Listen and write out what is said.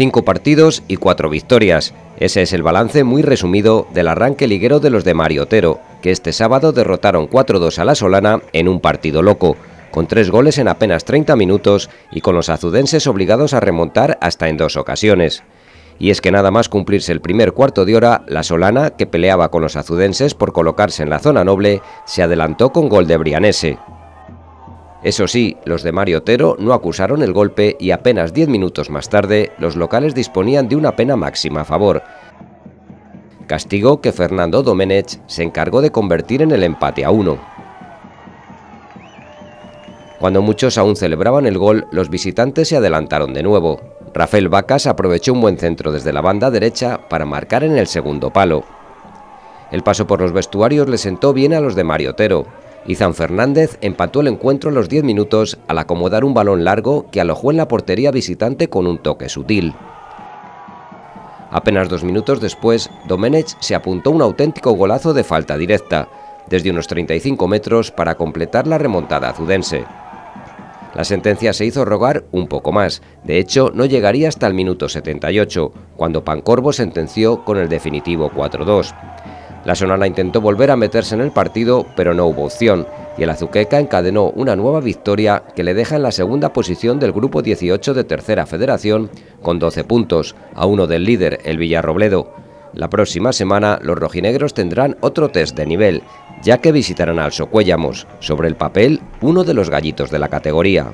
5 partidos y 4 victorias. Ese es el balance muy resumido del arranque liguero de los de Otero, que este sábado derrotaron 4-2 a la Solana en un partido loco, con 3 goles en apenas 30 minutos y con los azudenses obligados a remontar hasta en dos ocasiones. Y es que nada más cumplirse el primer cuarto de hora, la Solana, que peleaba con los azudenses por colocarse en la zona noble, se adelantó con gol de Brianese. Eso sí, los de Mario Otero no acusaron el golpe y apenas 10 minutos más tarde los locales disponían de una pena máxima a favor. Castigo que Fernando Domenech se encargó de convertir en el empate a uno. Cuando muchos aún celebraban el gol, los visitantes se adelantaron de nuevo. Rafael Vacas aprovechó un buen centro desde la banda derecha para marcar en el segundo palo. El paso por los vestuarios le sentó bien a los de Mario Otero, Izan Fernández empató el encuentro a los 10 minutos al acomodar un balón largo que alojó en la portería visitante con un toque sutil. Apenas dos minutos después, Domenech se apuntó un auténtico golazo de falta directa, desde unos 35 metros para completar la remontada azudense. La sentencia se hizo rogar un poco más, de hecho no llegaría hasta el minuto 78, cuando Pancorbo sentenció con el definitivo 4-2, la Sonana intentó volver a meterse en el partido, pero no hubo opción, y el Azuqueca encadenó una nueva victoria que le deja en la segunda posición del grupo 18 de Tercera Federación, con 12 puntos, a uno del líder, el Villarrobledo. La próxima semana los rojinegros tendrán otro test de nivel, ya que visitarán al Socuéllamos, sobre el papel uno de los gallitos de la categoría.